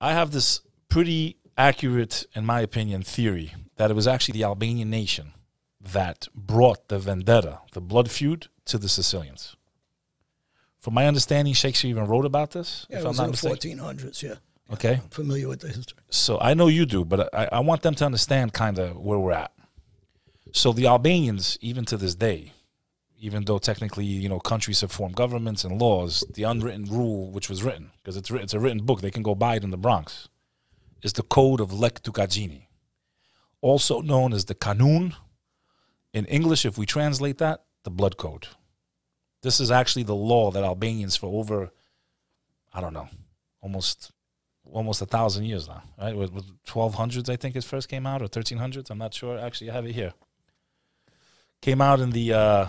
I have this pretty accurate, in my opinion, theory that it was actually the Albanian nation that brought the vendetta, the blood feud, to the Sicilians. From my understanding, Shakespeare even wrote about this. Yeah, if it was I'm not mistaken. 1400s, yeah. Okay. I'm familiar with the history. So I know you do, but I, I want them to understand kind of where we're at. So the Albanians, even to this day, even though technically you know countries have formed governments and laws the unwritten rule which was written because it's, it's a written book they can go buy it in the bronx is the code of lek tukajini also known as the kanun in english if we translate that the blood code this is actually the law that albanians for over i don't know almost almost a thousand years now right with, with 1200s i think it first came out or 1300s i'm not sure actually i have it here came out in the uh,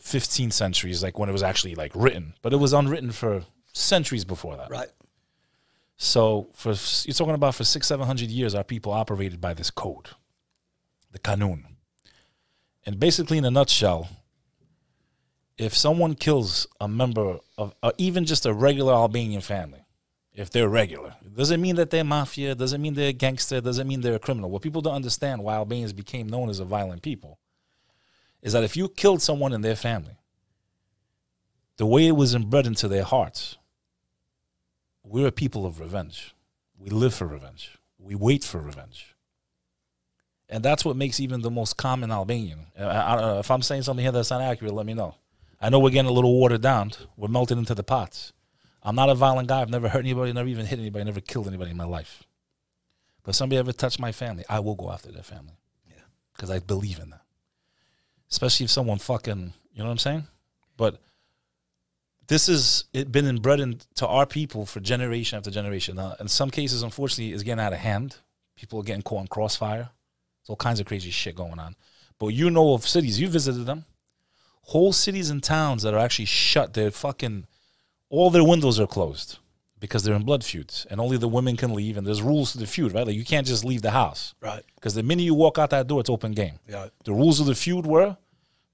15th centuries, like when it was actually like written, but it was unwritten for centuries before that. Right. So for you're talking about for six, seven hundred years, our people operated by this code, the kanun. And basically, in a nutshell, if someone kills a member of, uh, even just a regular Albanian family, if they're regular, doesn't mean that they're mafia, doesn't mean they're gangster, doesn't mean they're a criminal. What people don't understand why Albanians became known as a violent people is that if you killed someone in their family, the way it was inbred into their hearts, we're a people of revenge. We live for revenge. We wait for revenge. And that's what makes even the most common Albanian. Uh, I, I, uh, if I'm saying something here that's not accurate, let me know. I know we're getting a little watered down. We're melting into the pots. I'm not a violent guy. I've never hurt anybody, never even hit anybody, never killed anybody in my life. But somebody ever touched my family, I will go after their family. Yeah. Because I believe in that especially if someone fucking, you know what I'm saying? But this has been inbred into our people for generation after generation. Now, uh, in some cases, unfortunately, it's getting out of hand. People are getting caught in crossfire. There's all kinds of crazy shit going on. But you know of cities, you visited them, whole cities and towns that are actually shut. They're fucking, all their windows are closed because they're in blood feuds and only the women can leave and there's rules to the feud right like you can't just leave the house right because the minute you walk out that door it's open game yeah the rules of the feud were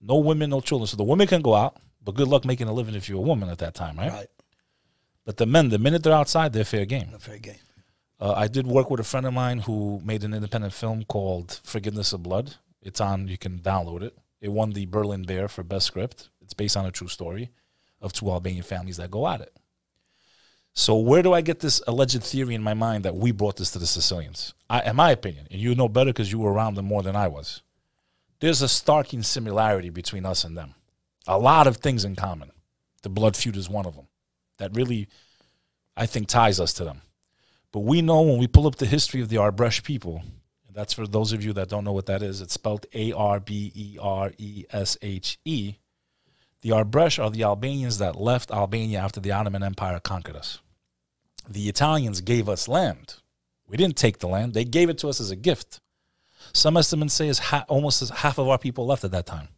no women, no children. So the women can go out, but good luck making a living if you're a woman at that time, right? Right. But the men, the minute they're outside, they're fair game. They're fair game. Uh, I did work with a friend of mine who made an independent film called Forgiveness of Blood. It's on, you can download it. It won the Berlin Bear for Best Script. It's based on a true story of two Albanian families that go at it. So where do I get this alleged theory in my mind that we brought this to the Sicilians? I, in my opinion, and you know better because you were around them more than I was there's a starking similarity between us and them. A lot of things in common. The blood feud is one of them that really, I think, ties us to them. But we know when we pull up the history of the Arbresh people, that's for those of you that don't know what that is, it's spelled A R B E R E S H E. The Arbresh are the Albanians that left Albania after the Ottoman Empire conquered us. The Italians gave us land. We didn't take the land, they gave it to us as a gift. Some estimates say is ha- almost as half of our people left at that time.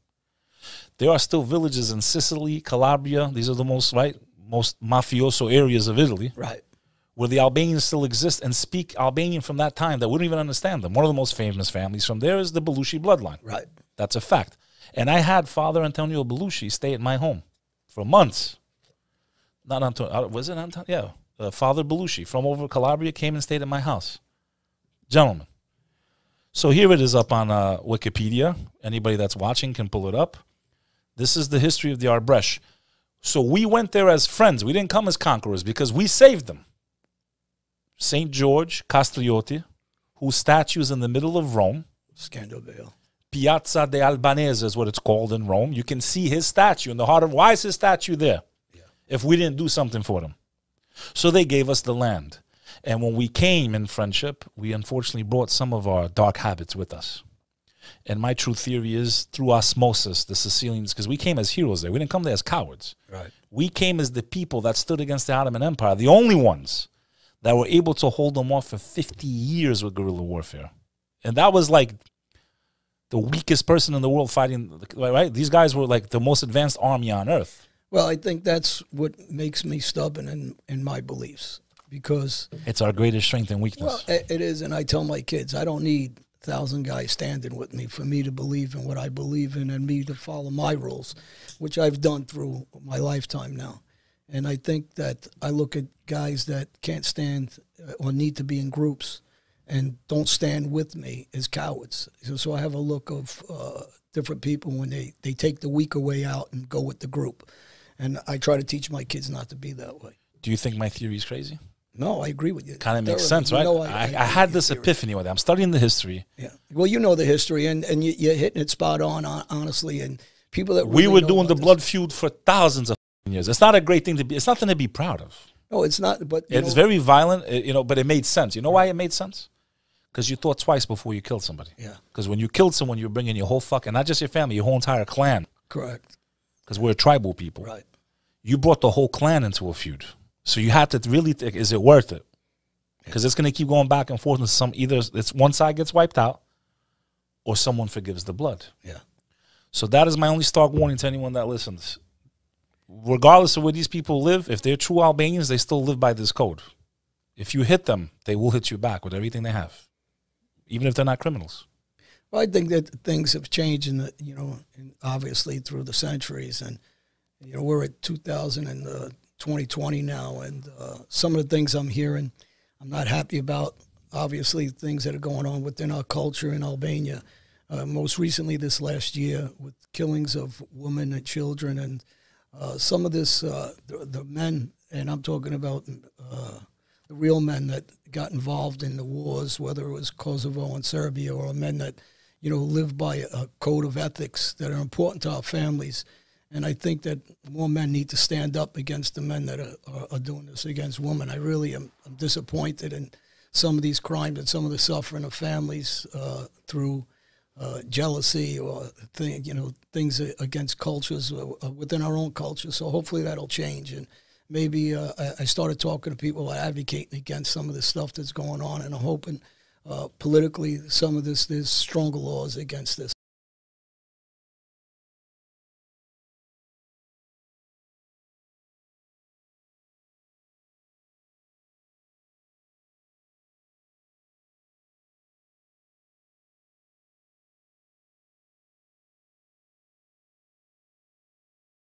There are still villages in Sicily, Calabria. These are the most right, most mafioso areas of Italy. Right. Where the Albanians still exist and speak Albanian from that time that we don't even understand them. One of the most famous families from there is the Belushi bloodline. Right. That's a fact. And I had Father Antonio Belushi stay at my home for months. Not Antonio. Uh, was it Antonio? Yeah. Uh, Father Belushi from over Calabria came and stayed at my house. Gentlemen, so here it is up on uh, Wikipedia. Anybody that's watching can pull it up. This is the history of the Arbresh. So we went there as friends. We didn't come as conquerors because we saved them. St. George Castriotti, whose statue is in the middle of Rome. Scandalvale. Piazza de Albanese is what it's called in Rome. You can see his statue in the heart of why is his statue there? Yeah. If we didn't do something for them. So they gave us the land. And when we came in friendship, we unfortunately brought some of our dark habits with us. And my true theory is through osmosis, the Sicilians, because we came as heroes there. We didn't come there as cowards. Right. We came as the people that stood against the Ottoman Empire, the only ones that were able to hold them off for 50 years with guerrilla warfare. And that was like the weakest person in the world fighting, right? These guys were like the most advanced army on earth. Well, I think that's what makes me stubborn in, in my beliefs because it's our greatest strength and weakness. Well, it is, and I tell my kids, I don't need thousand guys standing with me for me to believe in what I believe in and me to follow my rules, which I've done through my lifetime now. And I think that I look at guys that can't stand or need to be in groups and don't stand with me as cowards. So, so I have a look of uh, different people when they, they take the weaker way out and go with the group. And I try to teach my kids not to be that way. Do you think my theory is crazy? No, I agree with you. Kind of makes sense, right? You know, I, I, I, had this theory. epiphany with it. I'm studying the history. Yeah. Well, you know the history, and, and you, are hitting it spot on, honestly. And people that really we were doing the this. blood feud for thousands of years. It's not a great thing to be. It's nothing to be proud of. No, it's not. But it's know, very violent, you know. But it made sense. You know right. why it made sense? Because you thought twice before you killed somebody. Yeah. Because when you killed someone, you're bringing your whole fucking, not just your family, your whole entire clan. Correct. Because we're tribal people. Right. You brought the whole clan into a feud. So you have to really think: Is it worth it? Because it's going to keep going back and forth, and some either it's one side gets wiped out, or someone forgives the blood. Yeah. So that is my only stark warning to anyone that listens. Regardless of where these people live, if they're true Albanians, they still live by this code. If you hit them, they will hit you back with everything they have, even if they're not criminals. Well, I think that things have changed, in the, you know, obviously through the centuries, and you know we're at 2000 and uh, 2020 now, and uh, some of the things I'm hearing, I'm not happy about. Obviously, things that are going on within our culture in Albania. Uh, most recently, this last year, with killings of women and children, and uh, some of this, uh, the, the, men, and I'm talking about uh, the real men that got involved in the wars, whether it was Kosovo and Serbia, or men that, you know, live by a code of ethics that are important to our families and I think that more men need to stand up against the men that are, are, doing this against women. I really am I'm disappointed in some of these crimes and some of the suffering of families uh, through uh, jealousy or thing, you know things against cultures uh, uh, within our own culture. So hopefully that'll change. And maybe uh, I started talking to people advocating against some of the stuff that's going on, and I'm hoping uh, politically some of this there's stronger laws against this.